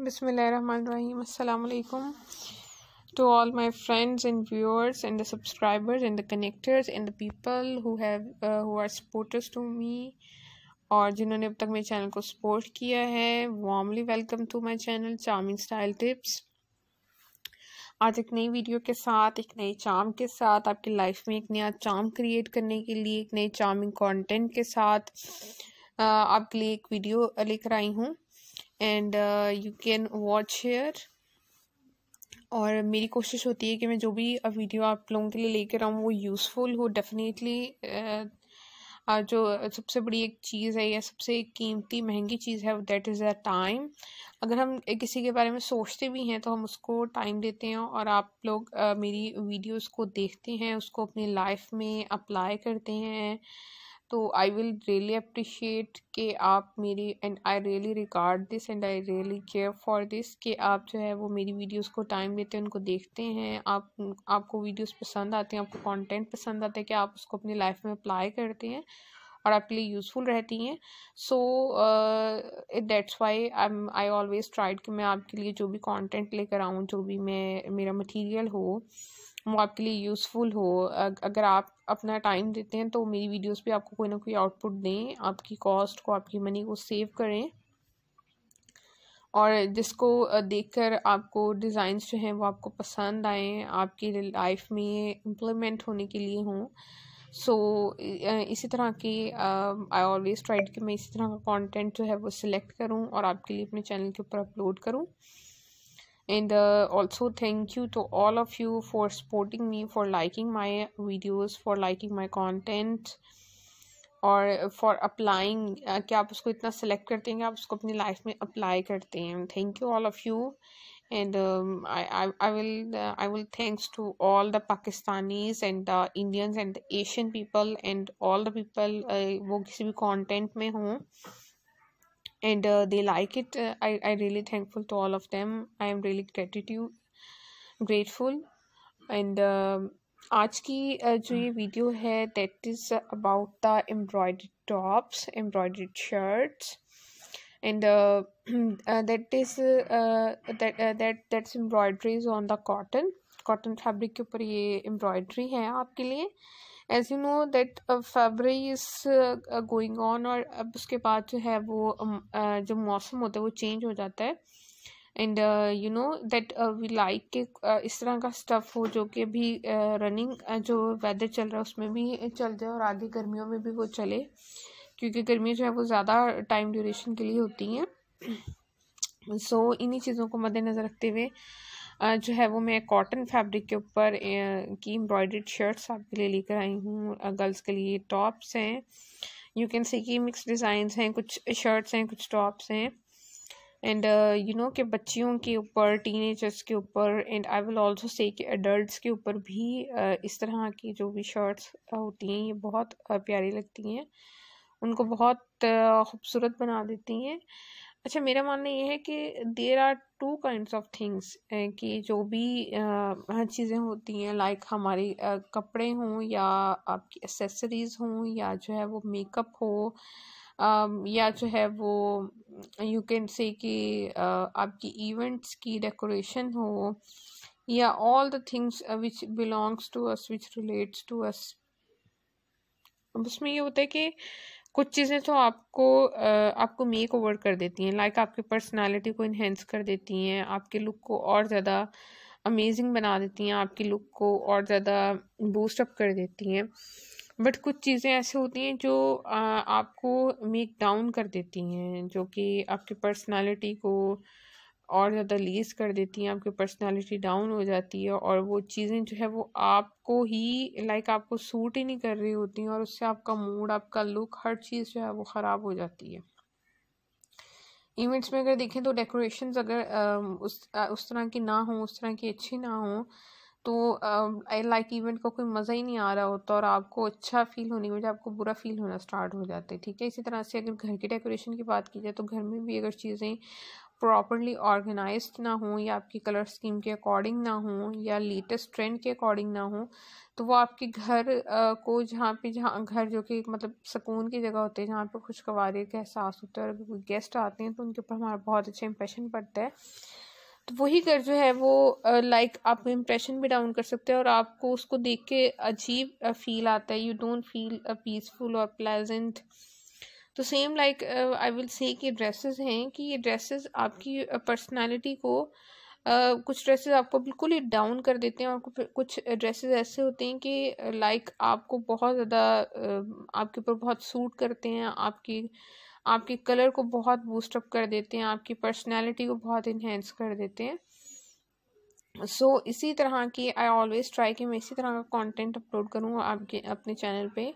Bismillahirrahmanirrahim. To all my friends and viewers and the subscribers and the connectors and the people who have uh, who are supporters और जिन्होंने अब तक मेरे channel को support किया है warmly welcome to my channel charming style tips आज एक नई वीडियो के साथ एक नए चार्म के साथ आपकी लाइफ में एक नया चार्म क्रिएट करने के लिए एक नए चार्मिंग कॉन्टेंट के साथ आपके लिए एक वीडियो लेकर आई हूँ and you can watch here और मेरी कोशिश होती है कि मैं जो भी वीडियो आप लोगों के लिए लेकर आऊँ वो यूज़फुल हो डेफिनेटली uh, जो सबसे बड़ी एक चीज़ है या सबसे कीमती महंगी चीज़ है दैट इज़ अ टाइम अगर हम किसी के बारे में सोचते भी हैं तो हम उसको टाइम देते हैं और आप लोग मेरी वीडियोस को देखते हैं उसको अपनी लाइफ में अप्लाई करते हैं तो आई विल रियली अप्रिशिएट कि आप मेरी and I really record this and I really care for this कि आप जो है वो मेरी वीडियोस को टाइम देते हैं उनको देखते हैं आप आपको वीडियोस पसंद आते हैं आपको कंटेंट पसंद आता है कि आप उसको अपनी लाइफ में अप्लाई करते हैं और आपके लिए यूज़फुल रहती हैं so that's why I I always tried कि मैं आपके लिए जो भी कॉन्टेंट लेकर आऊँ जो भी मैं मेरा मटीरियल हो वो आपके लिए यूज़फुल हो अगर आप अपना टाइम देते हैं तो मेरी वीडियोस पे आपको कोई ना कोई आउटपुट दें आपकी कॉस्ट को आपकी मनी को सेव करें और जिसको देखकर आपको डिज़ाइंस जो हैं वो आपको पसंद आएँ आपकी लाइफ में इम्प्लीमेंट होने के लिए हों सो so, इसी तरह के आई ऑलवेज ट्राइड कि मैं इसी तरह का कंटेंट जो है वो सिलेक्ट करूं और आपके लिए अपने चैनल के ऊपर अपलोड करूं and uh, also thank you to all of you for supporting me for liking my videos for liking my content और फॉर अप्लाइंग कि आप उसको इतना सेलेक्ट करते हैं कि आप उसको अपनी लाइफ में अप्लाई करते हैं thank you all of you and um, I, will uh, I will thanks to all the Pakistanis and the Indians and the Asian people and all the people I. Uh, वो किसी भी content में हों and uh, they like it uh, i i really thankful to all of them i am really gratitude grateful and um, आज की uh, जो ये video है that is about the embroidered tops embroidered and uh, uh, that is uh, that uh, that that's embroideries on the cotton cotton fabric Up ऊपर ये embroidery है आपके लिए as you know that February is going on और अब उसके बाद जो है वो um, uh, जो मौसम होता है वो चेंज हो जाता है and you know that we like के इस तरह का स्टफ़ हो जो कि अभी रनिंग uh, uh, जो वेदर चल रहा है उसमें भी चल जाए और आगे गर्मियों में भी वो चले क्योंकि गर्मी जो है वो ज़्यादा टाइम ड्यूरेशन के लिए होती हैं सो so, इन्हीं चीज़ों को मद्देनज़र रखते हुए जो है वो मैं कॉटन फैब्रिक के ऊपर की एम्ब्रॉयड शर्ट्स आपके लिए लेकर आई हूँ गर्ल्स के लिए टॉप्स हैं यू कैन सी कि मिक्स डिज़ाइंस हैं कुछ शर्ट्स हैं कुछ टॉप्स हैं एंड यू नो कि बच्चियों के ऊपर टीनेजर्स के ऊपर and I will also say कि एडल्ट्स के ऊपर भी uh, इस तरह की जो भी शर्ट्स होती हैं ये बहुत uh, प्यारी लगती हैं उनको बहुत uh, खूबसूरत बना देती हैं अच्छा मेरा मानना ये है कि there are two kind of things कि जो भी चीज़ें होती हैं लाइक हमारे कपड़े हों या आपकी एसेसरीज़ हों या जो है वो मेकअप हो या जो है वो यू कैन से कि आपकी इवेंट्स की डेकोरेशन हो या all the things which belongs to us which relates to us उसमें ये होता है कि कुछ चीज़ें तो आपको आपको मेक ओवर कर देती हैं लाइक आपकी पर्सनालिटी को इन्हेंस कर देती हैं आपके लुक को और ज़्यादा अमेजिंग बना देती हैं आपकी लुक को और ज़्यादा बूस्ट अप कर देती हैं बट कुछ चीज़ें ऐसे होती हैं जो आपको मेक डाउन कर देती हैं जो कि आपकी पर्सनालिटी को और ज़्यादा लेस कर देती हैं आपकी पर्सनालिटी डाउन हो जाती है और वो चीज़ें जो है वो आपको ही लाइक आपको सूट ही नहीं कर रही होती हैं और उससे आपका मूड आपका लुक हर चीज़ जो है वो ख़राब हो जाती है इवेंट्स में अगर देखें तो डेकोरेशंस अगर आ, उस आ, उस तरह की ना हो उस तरह की अच्छी ना हो तो आई लाइक इवेंट का कोई मज़ा ही नहीं आ रहा होता और आपको अच्छा फील होने की वजह आपको बुरा फील होना स्टार्ट हो जाता है ठीक है इसी तरह से अगर घर की डेकोरेशन की बात की जाए तो घर में भी अगर चीज़ें प्रॉपरली ऑर्गेनाइज ना हो या आपकी कलर स्कीम के अकॉर्डिंग ना हो या लेटेस्ट ट्रेंड के अकॉर्डिंग ना हो तो वो आपके घर को जहाँ पे जहाँ घर जो कि मतलब सुकून की जगह होती है जहाँ पे खुशगवारी का एहसास होता है और गेस्ट आते हैं तो उनके ऊपर हमारा बहुत अच्छा इंप्रेशन पड़ता है तो वही घर जो है वो लाइक आप इम्प्रेशन भी डाउन कर सकते हैं और आपको उसको देख के अजीब फील आता है यू डोंट फील पीसफुल और प्लेजेंट तो same like I will say कि ड्रेसेस हैं कि ये ड्रेसेस आपकी पर्सनालिटी uh, को Uh, कुछ ड्रेसेस आपको बिल्कुल ही डाउन कर देते हैं और कुछ ड्रेसेस ऐसे होते हैं कि लाइक uh, आपको बहुत ज़्यादा uh, आपके ऊपर बहुत सूट करते हैं आपकी आपके कलर को बहुत बूस्टअप कर देते हैं आपकी पर्सनैलिटी को बहुत इन्हेंस कर देते हैं सो so, इसी तरह की आई ऑलवेज़ ट्राई कि मैं इसी तरह का कंटेंट अपलोड करूँ आपके अपने चैनल पे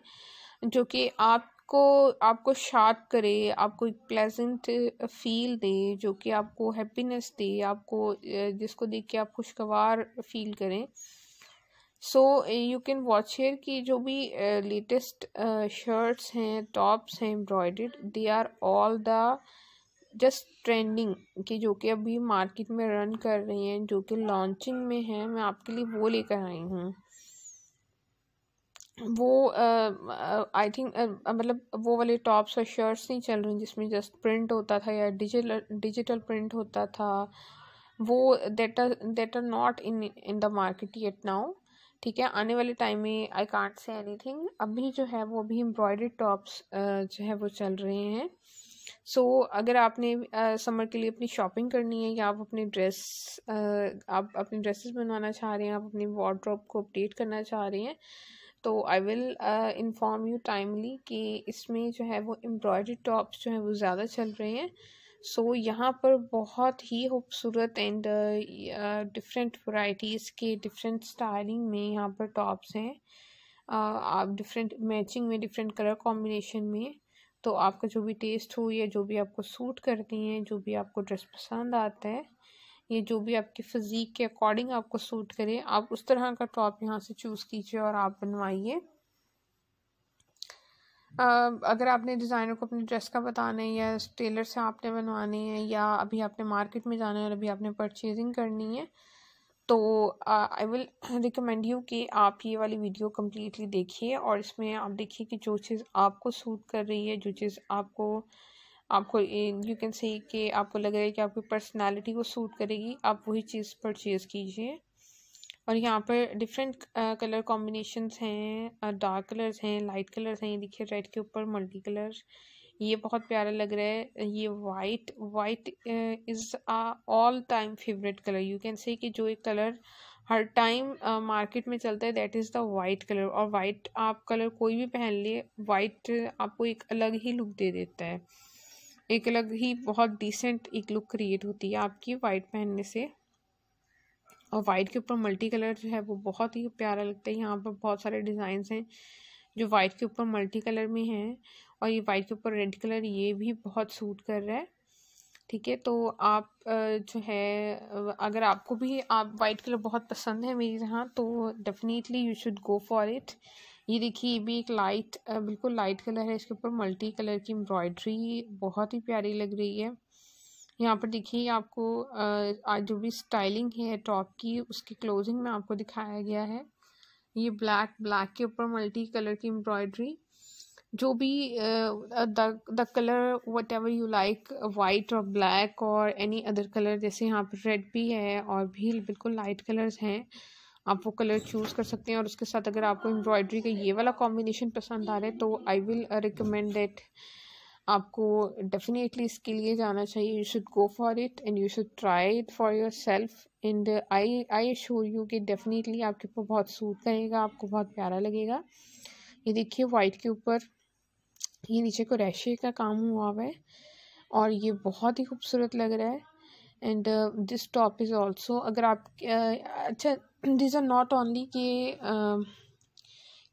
जो कि आप आपको आपको शार्प करे आपको एक प्लेजेंट फील दे जो कि आपको हैप्पीनेस दे आपको जिसको देख के आप खुशगवार फील करें so you can watch here की जो भी लेटेस्ट शर्ट्स हैं टॉप्स हैं embroidered they are all the just trending की जो कि अभी मार्केट में रन कर रही हैं जो कि लॉन्चिंग में हैं मैं आपके लिए वो लेकर आई हूँ वो आई थिंक मतलब वो वाले टॉप्स और शर्ट्स नहीं चल रही जिसमें जस्ट प्रिंट होता था या डिजिटल डिजिटल प्रिंट होता था वो that are that are not in in the market yet now ठीक है आने वाले टाइम में I can't say anything अभी जो है वो अभी एम्ब्रॉयडरी टॉप्स जो है वो चल रहे हैं सो so, अगर आपने समर के लिए अपनी शॉपिंग करनी है या आप अपने ड्रेस आप अपने ड्रेसेस बनवाना चाह रहे हैं आप अपनी वार्ड्रॉप को अपडेट करना चाह रहे हैं तो I will inform you timely कि इसमें जो है वो एम्ब्रॉयडरी टॉप्स जो हैं वो ज़्यादा चल रहे हैं सो so, यहाँ पर बहुत ही खूबसूरत एंड डिफरेंट वाइटीज़ के डिफरेंट स्टाइलिंग में यहाँ पर टॉप्स हैं uh, आप डिफरेंट मैचिंग में डिफरेंट कलर कॉम्बिनेशन में तो आपका जो भी टेस्ट हो या जो भी आपको सूट करती हैं जो भी आपको ड्रेस पसंद आता है ये जो भी आपकी फिजीक के अकॉर्डिंग आपको सूट करे आप उस तरह का टॉप यहाँ से चूज़ कीजिए और आप बनवाइए अगर आपने डिज़ाइनर को अपने ड्रेस का बताना है या टेलर से आपने बनवानी है या अभी आपने मार्केट में जाना है और अभी आपने परचेजिंग करनी है तो आई विल रिकमेंड यू कि आप ये वाली वीडियो कम्प्लीटली देखिए और इसमें आप देखिए कि जो चीज़ आपको सूट कर रही है जो चीज़ आपको uh, आपको यू कैन सी कि आपको लग रहा है कि आपकी पर्सनालिटी को सूट करेगी आप वही चीज़ परचेज़ कीजिए और यहाँ पर डिफरेंट कलर कॉम्बिनेशंस हैं डार्क uh, कलर्स हैं लाइट कलर्स हैं ये देखिए रेड के ऊपर मल्टी कलर ये बहुत प्यारा लग रहा है ये white white is a all time favourite colour you can say कि जो एक कलर हर टाइम मार्केट uh, में चलता है that is the white colour और वाइट आप कलर कोई भी पहन लिए वाइट आपको एक अलग ही लुक दे देता है एक अलग ही बहुत डिसेंट एक लुक क्रिएट होती है आपकी वाइट पहनने से और वाइट के ऊपर मल्टी कलर जो है वो बहुत ही प्यारा लगता है यहाँ पर बहुत सारे डिज़ाइंस हैं जो वाइट के ऊपर मल्टी कलर में हैं और ये वाइट के ऊपर रेड कलर ये भी बहुत सूट कर रहा है ठीक है तो आप जो है अगर आपको भी आप वाइट कलर बहुत पसंद है मेरी तरह तो definitely you should go for it ये देखिए भी एक लाइट बिल्कुल लाइट कलर है इसके ऊपर मल्टी कलर की एम्ब्रॉयडरी बहुत ही प्यारी लग रही है यहाँ पर देखिए आपको आज जो भी स्टाइलिंग है टॉप की उसकी क्लोजिंग में आपको दिखाया गया है ये ब्लैक ब्लैक के ऊपर मल्टी कलर की एम्ब्रॉयडरी जो भी the colour whatever you like white और ब्लैक और एनी अदर कलर जैसे यहाँ पर रेड भी है और भी बिल्कुल लाइट कलर्स हैं आप वो कलर चूज़ कर सकते हैं और उसके साथ अगर आपको एम्ब्रॉयडरी का ये वाला कॉम्बिनेशन पसंद आ रहा है तो आई विल रिकमेंड दैट आपको डेफिनेटली इसके लिए जाना चाहिए you should go for it and you should try it for yourself and I I sure you कि डेफिनेटली आपके ऊपर बहुत सूट करेगा आपको बहुत प्यारा लगेगा ये देखिए वाइट के ऊपर ये नीचे को रैशे का काम हुआ हुआ है और ये बहुत ही खूबसूरत लग रहा है and this top is also अगर आप uh, अच्छा दिस आर नॉट ओनली कि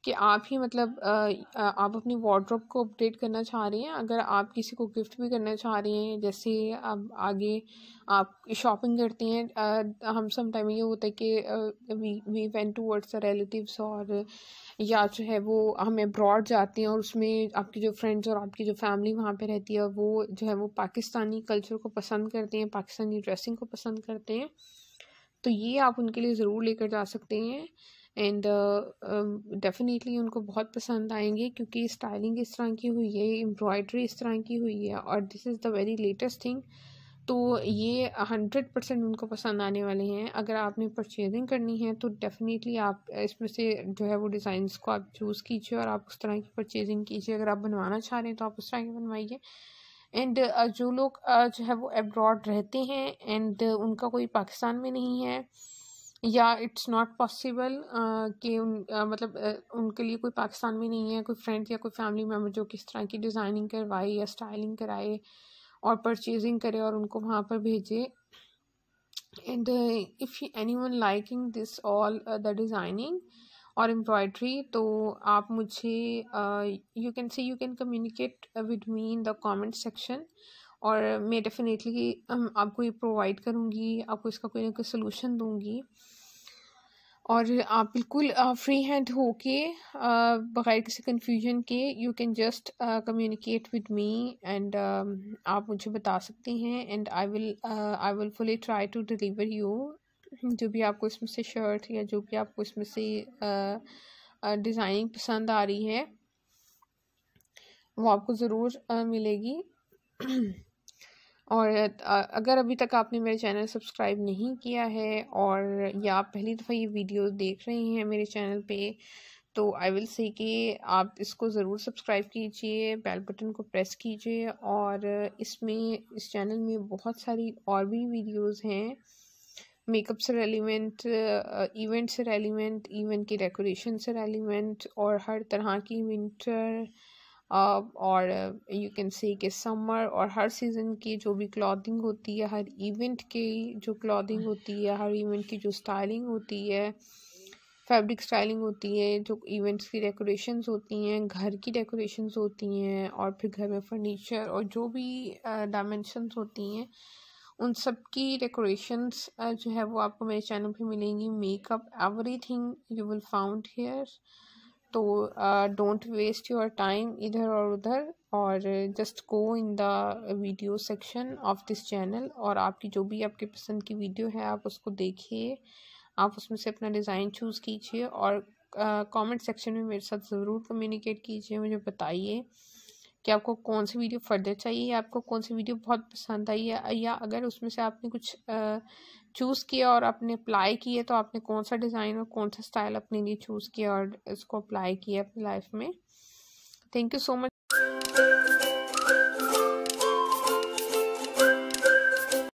कि आप ही मतलब आप अपनी वार्ड्रॉप को अपडेट करना चाह रही हैं अगर आप किसी को गिफ्ट भी करना चाह रही हैं जैसे अब आगे आप शॉपिंग करती हैं हम सम टाइम ये होता है कि we we went to the relatives और या जो है वो हम अब्रॉड जाते हैं और उसमें आपके जो फ्रेंड्स और आपकी जो फैमिली वहाँ पे रहती है वो जो है वो पाकिस्तानी कल्चर को पसंद करते हैं पाकिस्तानी ड्रेसिंग को पसंद करते हैं तो ये आप उनके लिए ज़रूर लेकर जा सकते हैं एंड डेफिनेटली uh, uh, उनको बहुत पसंद आएंगे क्योंकि स्टाइलिंग इस तरह की हुई है एम्ब्रॉयडरी इस तरह की हुई है और this is the very latest thing तो ये हंड्रेड परसेंट उनको पसंद आने वाले हैं अगर आपने परचेजिंग करनी है तो डेफिनेटली आप इसमें से जो है वो डिज़ाइंस को आप चूज़ कीजिए और आप उस तरह की परचेजिंग कीजिए अगर आप बनवाना चाह रहे हैं तो आप उस तरह की बनवाइए एंड uh, जो लोग जो है वो एब्रॉड रहते हैं एंड uh, उनका कोई पाकिस्तान में नहीं है या इट्स नॉट पॉसिबल कि उन uh, मतलब uh, उनके लिए कोई पाकिस्तान में नहीं है कोई फ्रेंड या कोई फैमिली मेम्बर जो किस तरह की डिज़ाइनिंग करवाए या स्टाइलिंग कराए और परचेजिंग करे और उनको वहाँ पर भेजे and if any one liking this all the designing और एम्ब्रॉयड्री तो आप मुझे you can say you can communicate with me in the comment section और मैं डेफिनेटली आपको ये प्रोवाइड करूँगी आपको इसका कोई ना कोई सोल्यूशन दूँगी और आप बिल्कुल फ्री हैंड हो के बग़ैर किसी कन्फ्यूजन के you can just communicate with me and आप मुझे बता सकती हैं and I will I will fully try to deliver you जो भी आपको इसमें से शर्ट या जो भी आपको इसमें से डिज़ाइनिंग पसंद आ रही है वो आपको ज़रूर मिलेगी और अगर अभी तक आपने मेरे चैनल सब्सक्राइब नहीं किया है और या आप पहली दफ़ा ये वीडियो देख रहे हैं मेरे चैनल पे तो आई विल से कि आप इसको ज़रूर सब्सक्राइब कीजिए बेल बटन को प्रेस कीजिए और इसमें इस चैनल में बहुत सारी और भी वीडियोस हैं मेकअप से रेलिवेंट इवेंट uh, से रेलिवेंट इवेंट की डेकोरेशन से रेलिवेंट और हर तरह की विंटर uh, और यू कैन से कि समर और हर सीज़न की जो भी क्लॉथिंग होती है हर इवेंट की जो क्लॉथिंग होती है हर इवेंट की जो स्टाइलिंग होती है फैब्रिक स्टाइलिंग होती है जो इवेंट्स की डेकोरेशंस होती हैं घर की डेकोरेशंस होती हैं और फिर घर में फर्नीचर और जो भी डायमेंशंस uh, होती हैं उन सब की डेकोरेशंस जो है वो आपको मेरे चैनल पे मिलेंगी makeup everything you will found here तो डोंट वेस्ट योर टाइम इधर और उधर और just go in the video section of this channel और आपकी जो भी आपके पसंद की वीडियो है आप उसको देखिए आप उसमें से अपना डिज़ाइन चूज़ कीजिए और कमेंट uh, सेक्शन में मेरे साथ ज़रूर कम्युनिकेट कीजिए मुझे बताइए कि आपको कौन सी वीडियो फर्दर चाहिए या आपको कौन सी वीडियो बहुत पसंद आई है या अगर उसमें से आपने कुछ चूज़ किया और आपने अप्लाई किया तो आपने कौन सा डिज़ाइन और कौन सा स्टाइल अपने लिए चूज़ किया और इसको अप्लाई किया अपनी लाइफ में थैंक यू सो मच